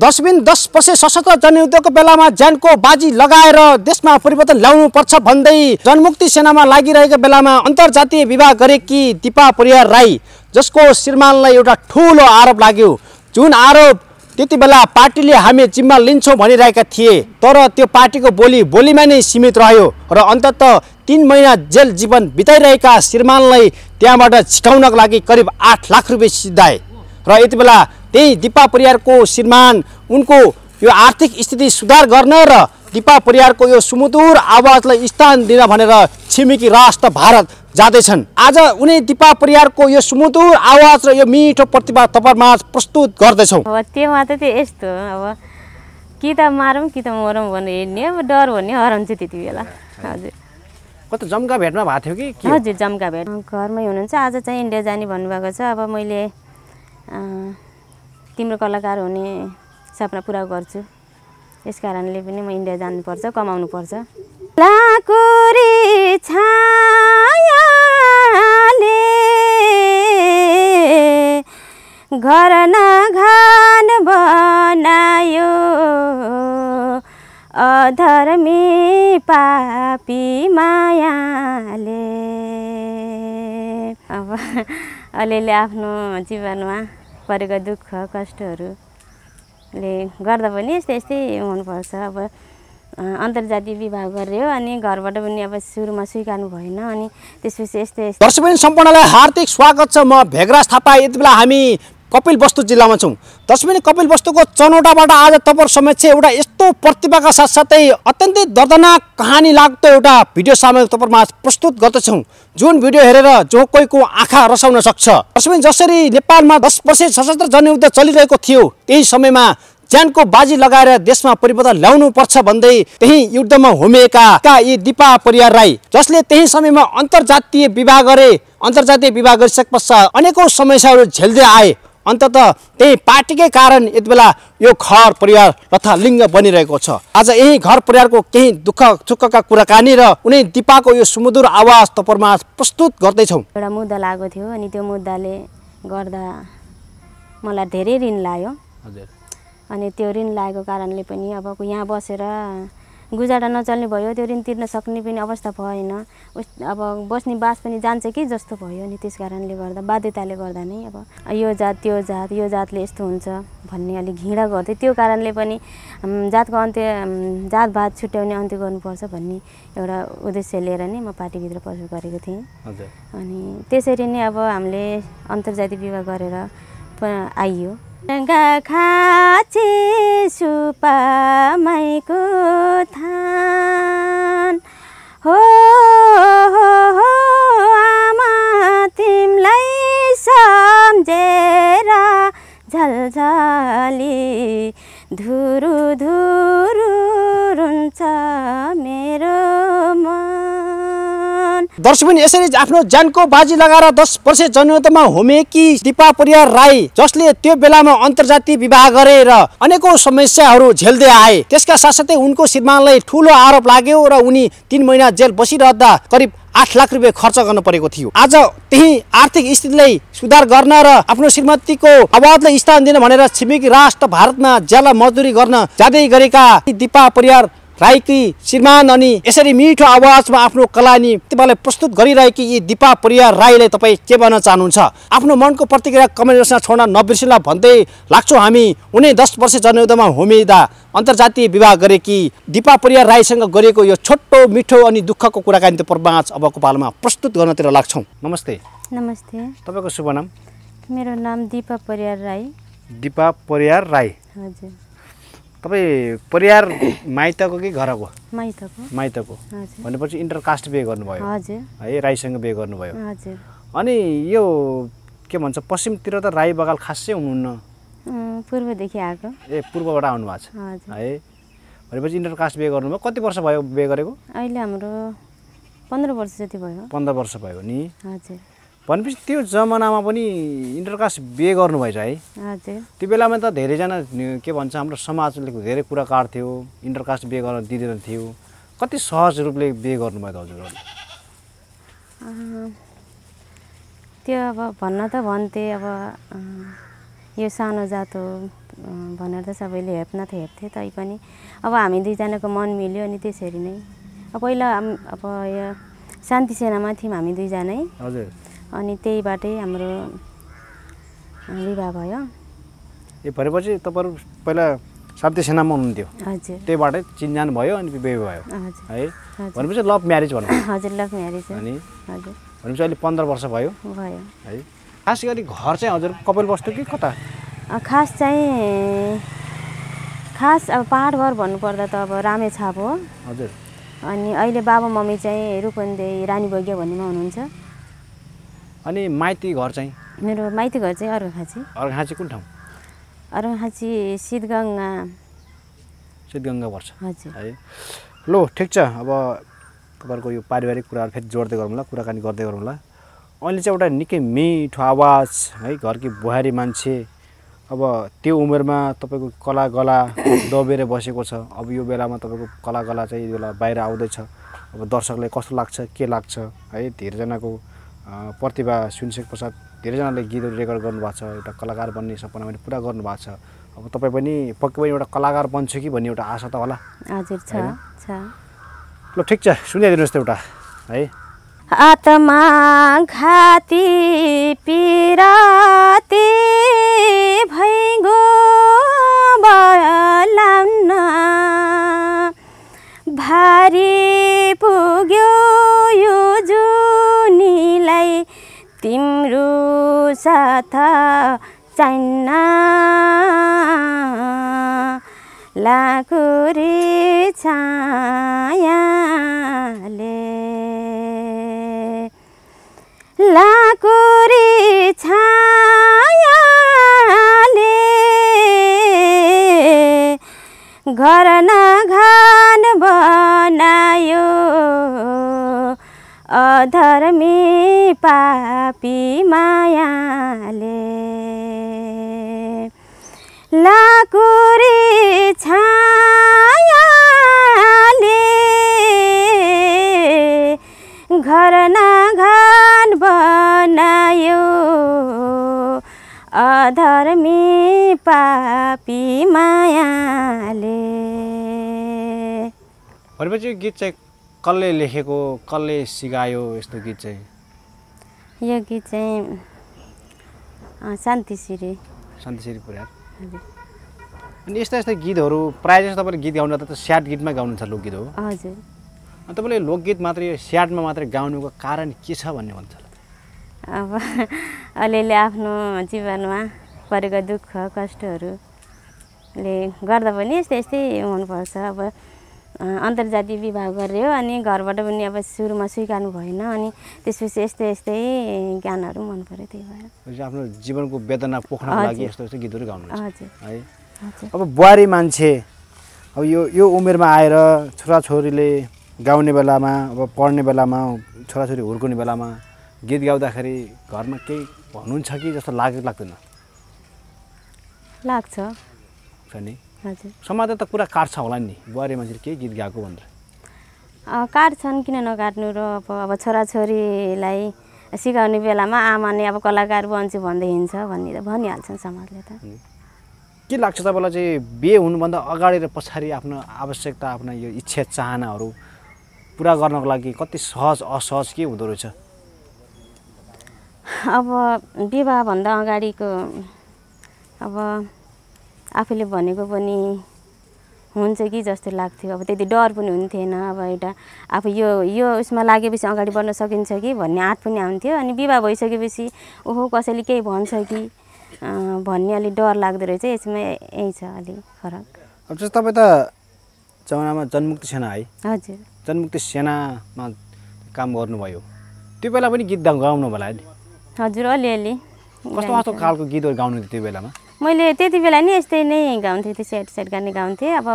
दसबिन दस पसे सशस्त्र जनयुद्धको बेलामा ज्यानको बाजी लगाएर देशमा परिवर्तन ल्याउनु पर्छ भन्दै जनमुक्ति सेनामा लागिरहेको बेलामा अन्तर्जातीय विवाह गरेकी दिपा परियार राई जसको श्रीमानलाई एउटा ठुलो आरोप लाग्यो जुन आरोप त्यति बेला पार्टीले हामी जिम्मा लिन्छौँ भनिरहेका थिए तर त्यो पार्टीको बोली बोलीमा नै सीमित रह्यो र अन्तत तिन महिना जेल जीवन बिताइरहेका श्रीमानलाई त्यहाँबाट छिटाउनको लागि करिब आठ लाख रुपियाँ सिद्धाए र यति बेला त्यही दिपा परियारको श्रीमान उनको यो आर्थिक स्थिति सुधार गर्न र दिपा परियारको यो सुमधुर आवाजलाई स्थान दिन भनेर छिमेकी राष्ट्र भारत जाँदैछन् आज उनी दिपा परियारको यो सुमधुर आवाज र यो मिठो प्रतिभा तपाईँमा प्रस्तुत गर्दैछौँ अब त्योमा त त्यो यस्तो अब कि त मारौँ कि त मरौँ भनेर हिँड्ने अब डर भन्ने हराउँछ त्यति बेला हजुर कता जम्का भेटमा भएको थियो कि हजुर जम्का भेट घरमै हुनुहुन्छ आज चाहिँ इन्डिया जाने भन्नुभएको छ अब मैले तिम्रो कलाकार हुने सपना पुरा गर्छु यस कारणले पनि म इन्डिया जानुपर्छ कमाउनुपर्छ घर नघान बनायो अधर्मी पापी मायाले अब अलिअलि आफ्नो जीवनमा परेको दुःख कष्टहरूले गर्दा पनि यस्तै यस्तै हुनुपर्छ अब अन्तर्जातीय विवाह गर्यो अनि घरबाट पनि अब सुरुमा स्विकार्नु भएन अनि त्यसपछि यस्तै दर्शक सम्पूर्णलाई हार्दिक स्वागत छ म भेगराज थापा यति बेला हामी कपिल वस्तु जिल्लामा छौँ तस्मिन कपिल वस्तुको चनौटाबाट आज तपाईँहरू समक्ष एउटा यस्तो प्रतिभाका साथसाथै अत्यन्तै दर्दनाक कहानी लाग्दो एउटा भिडियो सामग्री तपाईँहरूमा प्रस्तुत गर्दछौँ जुन भिडियो हेरेर जो कोहीको आँखा रसाउन सक्छ तस्मिन जसरी नेपालमा दस वर्ष सशस्त्र जनयुद्ध चलिरहेको थियो त्यही समयमा ज्यानको बाजी लगाएर देशमा परिवर्तन ल्याउनु पर्छ भन्दै त्यही युद्धमा होमिएका यी दिपा परिवार राई जसले त्यही समयमा अन्तर्जातीय विवाह गरे अन्तर्जातीय विवाह गरिसके पश्चात अनेकौँ समस्याहरू झेल्दै आए अन्तत त्यही पार्टीकै कारण यति बेला यो घर परिवार लिङ्ग बनिरहेको छ आज यही घर परिवारको केही दुःख सुखका कुराकानी र उनी दिपाको यो सुमधुर आवाज तपाईँमा प्रस्तुत गर्दैछौँ एउटा मुद्दा लागेको थियो अनि त्यो मुद्दाले गर्दा मलाई धेरै ऋण लाग्यो अनि त्यो ऋण लागेको कारणले पनि अब यहाँ बसेर गुजारा नचल्ने भयो त्यो ऋण तिर्न सक्ने पनि अवस्था भएन उस अब बस्ने बास पनि जान्छ कि जस्तो भयो नि त्यस कारणले गर्दा बाध्यताले गर्दा नै अब यो जात त्यो जात यो जातले यस्तो हुन्छ भन्ने अलिक घिडा गर्थ्यो त्यो कारणले पनि जातको अन्त्य जात भात छुट्याउने अन्त्य गर्नुपर्छ भन्ने एउटा उद्देश्य लिएर नै म पार्टीभित्र प्रवेश गरेको थिएँ अनि त्यसरी नै अब हामीले अन्तर्जातीय विवाह गरेर आइयो खाँचे सुपामाईको थान हो हो आमा तिमलाई सम्झेर झलझली धुरु धुरु दर्शबिन यसरी आफ्नो ज्यानको बाजी लगाएर दस वर्ष जनयुद्धमा होमेकी दिपा परियार राई जसले त्यो बेलामा अन्तर्जातीय विवाह गरे र अनेकौं समस्याहरू झेल्दै आए त्यसका साथसाथै उनको श्रीमानलाई ठुलो आरोप लाग्यो र उनी तिन महिना जेल बसिरहँदा करिब आठ लाख रुपियाँ खर्च गर्न परेको थियो आज त्यही आर्थिक स्थितिलाई सुधार गर्न र आफ्नो श्रीमतीको आवाजलाई स्थान दिन भनेर छिमेकी राष्ट्र भारतमा ज्याला मजदुरी गर्न जाँदै गरेका दिपा परियार राईकी श्रीमान अनि यसरी मिठो आवाजमा आफ्नो कला नि तपाईँलाई प्रस्तुत गरिरहेकी यी दिपा परिवार राईलाई तपाईँ के भन्न चाहनुहुन्छ आफ्नो मनको प्रतिक्रिया कमेन्ट बक्समा छोड्न नबिर्सिला भन्दै लाग्छौँ हामी उनी दस वर्ष जनयुद्धमा होमिँदा अन्तर्जातीय विवाह गरेकी दिपा परिवार राईसँग गरेको यो छोटो मिठो अनि दुःखको कुराकानी त प्रमाच अबको पालमा प्रस्तुत गर्नतिर लाग्छौँ नमस्ते नमस्ते तपाईँको शुभ नाम मेरो नाम दिपा परियार राई दिपा परियार राई हजुर तपाईँ परिवार माइतको कि घरको माइतको माइतको भनेपछि इन्टरकास्ट बिहे गर्नुभयो है राईसँग बिहे गर्नुभयो अनि यो के भन्छ पश्चिमतिर त राई बगाल खासै हुनुहुन्न पूर्वदेखि आएको ए पूर्वबाट आउनु भएको छ है भनेपछि इन्टरकास्ट बिहे गर्नुभयो कति वर्ष भयो बिहे गरेको अहिले हाम्रो पन्ध्र वर्ष जति भयो पन्ध्र वर्ष भयो नि हजुर भनेपछि त्यो जमानामा पनि इन्टरकास्ट बिहे गर्नु भएछ है त्यो बेलामा त धेरैजना के भन्छ हाम्रो समाजले धेरै कुरा काट्थ्यो इन्टरकास्ट बिहे गर्न दिँदैन थियो कति सहज रूपले बिहे गर्नुभयो त त्यो अब भन्न त भन्थे अब यो सानो जात हो भनेर त सबैले हेप्न त हेप्थे तैपनि अब हामी दुईजनाको मन मिल्यो अनि त्यसरी नै पहिला अब यो शान्ति सेनामा थियौँ हामी दुईजनै हजुर अनि त्यहीबाटै हाम्रो विवाह भयो ए भनेपछि तपाईँहरू पहिला शान्ति सेनामा हुनुहुन्थ्यो हजुर त्यहीबाट चिन्जान भयो अनि बिहे भयो है भनेपछि लभ म्यारिज भन्नु हजुर लभ म्यारिज अनि हजुर भनेपछि अहिले पन्ध्र वर्ष भयो भयो है खास गरी घर चाहिँ हजुर कपाल बस्थ्यो कि कता खास चाहिँ खास अब पाहाड घर भन्नुपर्दा त अब रामेछाप हो हजुर अनि अहिले बाबा मम्मी चाहिँ रुपन्देही रानी बगिया भन्नेमा हुनुहुन्छ अनि माइती घर चाहिँ मेरो माइती घर चाहिँ अर्घाखाँची अर्घाखाँची कुन ठाउँ अर्घाखाँची सिद्धगङ्गा सिद्धगङ्गा पर्छ हजुर है लो ठिक छ अब तपाईँहरूको यो पारिवारिक कुराहरू फेरि जोड्दै गरौँला कुराकानी गर्दै गरौँला अहिले चाहिँ एउटा निकै मिठो आवाज है घरकी बुहारी मान्छे अब त्यो उमेरमा तपाईँको कला गला दबेर बसेको छ अब यो बेलामा तपाईँको कला गला चाहिँ यो बेला बाहिर आउँदैछ अब दर्शकलाई कस्तो लाग्छ के लाग्छ है धेरैजनाको प्रतिभा सुनसेक प्रसाद धेरैजनाले गीतहरू रेकर्ड गर्नुभएको छ एउटा कलाकार बन्ने सपना मैले पुरा गर्नुभएको छ अब तपाईँ पनि पक्कै पनि एउटा कलाकार बन्छु कि भन्ने एउटा आशा त होला हजुर छ छ ल ठिक छ सुनिदिनुहोस् त एउटा है आत्मा घाती पिराती भैगो साथ चाहिँ लाकुरी छायाले लाकुरी छायाले घर घन बनायो अधर्मी पापी माया बनायो अधर्मी पापी मायाले भनेपछि यो गीत चाहिँ कसले लेखेको कसले सिकायो यस्तो गीत चाहिँ यो गीत चाहिँ शान्ति श्री शान्ति श्री पुरा अनि यस्ता यस्ता गीतहरू प्रायः जस्तो तपाईँले गीत गाउनु त स्याड गीतमा गाउनुहुन्छ लोकगीत हो हजुर तपाईँले लोकगीत मात्रै यो स्याडमा मात्रै गाउनुको कारण के छ भन्ने भन्छ अब अलिअलि आफ्नो जीवनमा परेको दुःख कष्टहरूले गर्दा पनि यस्तै यस्तै हुनुपर्छ अब अन्तर्जातीय विवाह गऱ्यो अनि घरबाट पनि अब सुरुमा स्वीकार्नु भएन अनि त्यसपछि यस्तै यस्तै गानाहरू मन पऱ्यो त्यही भएर आफ्नो जीवनको वेदना पोख्नको लागि यस्तो यस्तो गीतहरू है अब बुहारी मान्छे अब यो यो उमेरमा आएर छोराछोरीले गाउने बेलामा अब पढ्ने बेलामा छोराछोरी हुर्कुने बेलामा गीत गाउँदाखेरि घरमा केही भन्नुहुन्छ कि जस्तो लाग्छ लाग्दैन लाग्छ नि समाजले त कुरा काट्छ होला नि बुहारी मान्छेले केही गीत गाएको भनेर काट्छन् किन नकाट्नु र अब अब छोराछोरीलाई सिकाउने बेलामा आमाले अब कलाकार बन्छु भन्दै हिँड्छ भन्ने त भनिहाल्छन् समाजले त के लाग्छ तपाईँलाई चाहिँ बिहे हुनुभन्दा अगाडि र पछाडि आफ्नो आवश्यकता आफ्नो यो इच्छा चाहनाहरू पुरा गर्नको लागि कति सहज असहज के हुँदो रहेछ अब विवाहभन्दा अगाडिको अब आफूले भनेको पनि हुन्छ कि जस्तो लाग्थ्यो अब त्यति डर पनि हुन्थेन अब एउटा आफू यो यो उसमा लागेपछि अगाडि बढ्न सकिन्छ कि भन्ने आँट पनि आउँथ्यो अनि विवाह भइसकेपछि ओहो कसैले केही भन्छ कि भन्ने अलिक डर लाग्दो रहेछ यसमा यही छ अलिक फरक अब जस्तो तपाईँ त जमानामा जनमुक्ति सेना है हजुर जनमुक्ति सेनामा काम गर्नुभयो त्यो बेला पनि गीत गाउनु होला नि हजुर अलिअलि कस्तो कस्तो खालको गीतहरू गाउनु त्यो बेलामा मैले त्यति बेला नि यस्तै नै गाउँथेँ त्यो स्याट स्याट गाने गाउँथेँ अब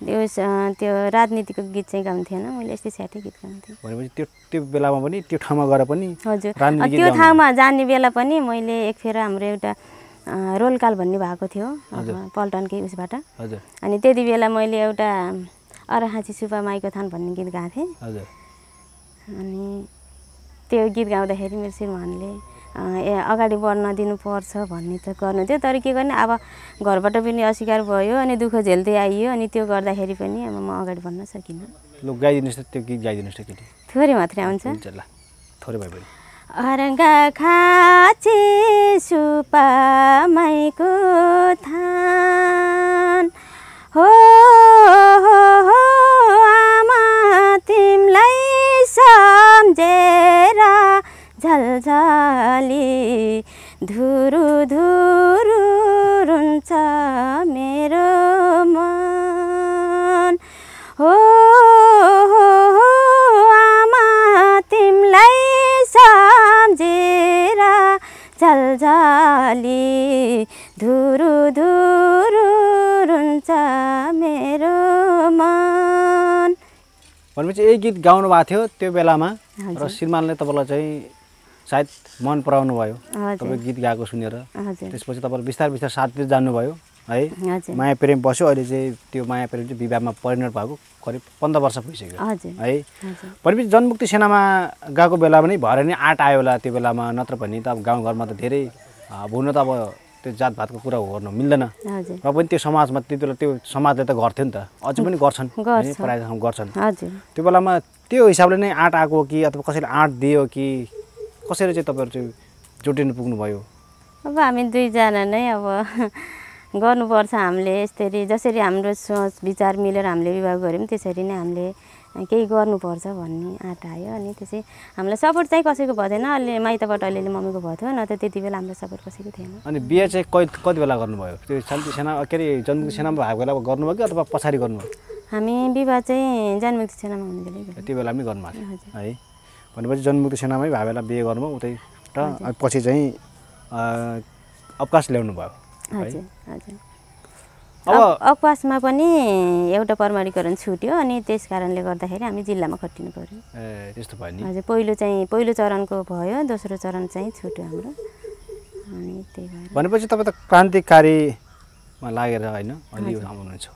त्यो त्यो राजनीतिको गीत चाहिँ गाउँथेन मैले यस्तै स्याटै गीत गाउँथेँ भनेपछि त्यो त्यो बेलामा पनि त्यो ठाउँमा गएर पनि हजुर त्यो ठाउँमा जाने बेला पनि मैले एक फेर हाम्रो एउटा रोलकाल भन्ने भएको थियो पल्टनकै उसबाट अनि त्यति बेला मैले एउटा अरहाँची सुपा माइको थान भन्ने गीत गाएको थिएँ अनि त्यो गीत गाउँदाखेरि मेरो श्रीमानले ए अगाडि बढ्न दिनुपर्छ भन्ने त गर्नु थियो तर के गर्ने अब घरबाट पनि अस्वीकार भयो अनि दुःख झेल्दै आइयो अनि त्यो गर्दाखेरि पनि अब म अगाडि बढ्न सकिनँ ल गाइदिनुहोस् त्यो गीत गाइदिनुहोस् थोरै मात्रै आउँछ ल थोरै भयो भने अरङ्गा खाँचे माइको था झाली धुरु धुरु रुन्छ मेरो मन भनेपछि यही गीत गाउनु भएको थियो त्यो बेलामा र श्रीमानले तपाईँलाई चाहिँ सायद मन पराउनु भयो तपाईँ गीत गाएको सुनेर त्यसपछि तपाईँले बिस्तारै बिस्तारै दिँदै जानुभयो है माया प्रेम बस्यो अहिले चाहिँ त्यो माया प्रेम चाहिँ विवाहमा परिणत भएको करिब पन्ध्र वर्ष भइसक्यो है भनेपछि जनमुक्ति सेनामा गएको बेला पनि भएर नै आँट आयो होला त्यो बेलामा नत्र भने त अब गाउँघरमा त धेरै हुन त अब त्यो जातभातको कुरा गर्नु मिल्दैन र पनि त्यो समाजमा त्यति बेला त्यो समाजले त गर्थ्यो नि त अझै पनि गर्छन् प्रायः गर्छन् त्यो बेलामा त्यो हिसाबले नै आँट आएको कि अथवा कसैले आँट दियो कि कसरी चाहिँ तपाईँहरू चाहिँ जोटिनु पुग्नुभयो अब हामी दुईजना नै अब गर्नुपर्छ हामीले यसरी जसरी हाम्रो सोच विचार मिलेर हामीले विवाह गऱ्यौँ त्यसरी नै हामीले केही गर्नुपर्छ भन्ने आँटा आयो अनि त्यसै हामीलाई सपोर्ट चाहिँ कसैको भएन अलि माइतबाट अलिअलि मम्मीको भएको थियो न त त्यति बेला हाम्रो सपोर्ट कसैको थिएन अनि बिहे चाहिँ कति कति बेला गर्नुभयो त्यो शान्ति सेना के अरे जन्मुक्ति सेनामा भएको बेला गर्नुभयो कि अथवा पछाडि गर्नुभयो हामी विवाह चाहिँ जन्मुक्ति सेनामा हुने बेला त्यो बेला पनि गर्नुभएको है भनेपछि जन्मुक्ति सेनामै भएको बेला बिहे गर्नुभयो उतै र पछि चाहिँ अवकाश ल्याउनु भयो हजुर हजुर अब अपवासमा पनि एउटा प्रमाणीकरण छुट्यो अनि त्यस कारणले गर्दाखेरि हामी जिल्लामा खटिनु पऱ्यो ए त्यस्तो भयो हजुर पहिलो चाहिँ पहिलो चरणको भयो दोस्रो चरण चाहिँ छुट्यो हाम्रो अनि त्यही भएर भनेपछि तपाईँ त क्रान्तिकारीमा लागेर होइन अहिले हुनुहुन्छ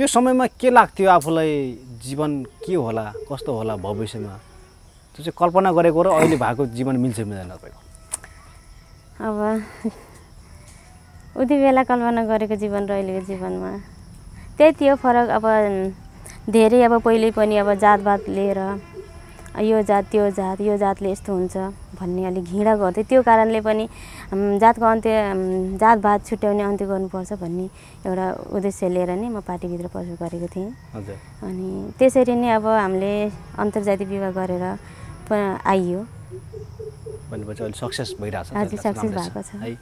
त्यो समयमा के लाग्थ्यो आफूलाई जीवन के होला कस्तो होला भविष्यमा त्यो चाहिँ कल्पना गरेको र अहिले भएको जीवन मिल्छ मिल्दैन तपाईँको अब उति बेला कल्पना गरेको जीवन र अहिलेको जीवनमा त्यही थियो फरक अब धेरै अब पहिले पनि अब जातभात लिएर यो जात त्यो जात यो जातले यस्तो हुन्छ भन्ने अलिक घिडा गर्थ्यो त्यो कारणले पनि जातको अन्त्य जातभात छुट्याउने अन्त्य गर्नुपर्छ भन्ने एउटा उद्देश्य लिएर नै म पार्टीभित्र प्रवेश गरेको थिएँ अनि त्यसरी नै अब हामीले अन्तर्जातीय विवाह गरेर आइयो सक्सेस भइरहेको छ है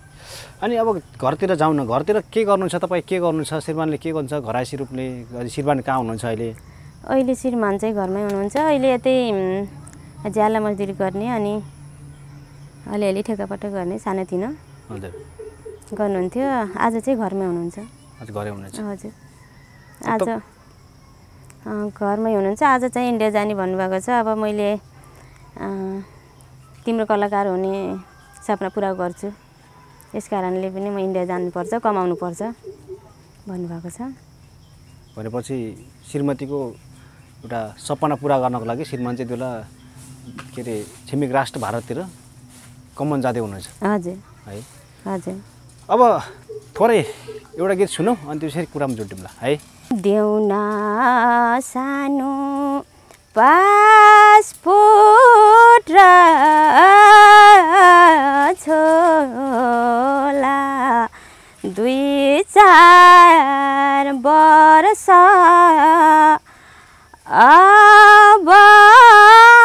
अनि अब घरतिर जाउँ न घरतिर के गर्नुहुन्छ छ तपाईँ के गर्नु श्रीमानले के गर्नुहुन्छ घरायसी रूपले श्रीमान कहाँ हुनुहुन्छ अहिले अहिले श्रीमान चाहिँ घरमै हुनुहुन्छ अहिले यतै ज्याला मजदुरी गर्ने अनि अलिअलि ठेकापट्टा गर्ने सानोतिनो हजुर गर्नुहुन्थ्यो आज चाहिँ घरमै हुनुहुन्छ हजुर आज घरमै हुनुहुन्छ आज चाहिँ इन्डिया जाने भन्नुभएको छ अब मैले तिम्रो कलाकार हुने सपना पुरा गर्छु त्यस कारणले पनि म इन्डिया जानुपर्छ कमाउनुपर्छ भन्नुभएको छ भनेपछि श्रीमतीको एउटा सपना पुरा गर्नको लागि श्रीमान चाहिँ त्यो के अरे छिमेक राष्ट्र भारततिर कमन जाँदै हुनुहुन्छ हजुर है हजुर अब थोरै एउटा गीत सुनौ अनि त्यसरी कुरामा जोडिउँला है देउना सानो पासपोर्ट अब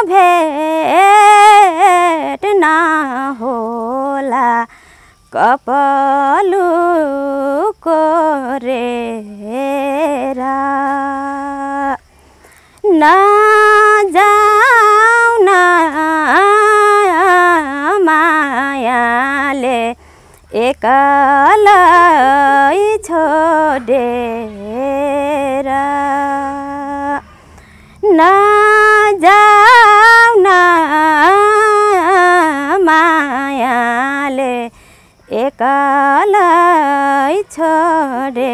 भेट न होला कपलुको रेरा नजाउन मायाले एकला कालाई छोडे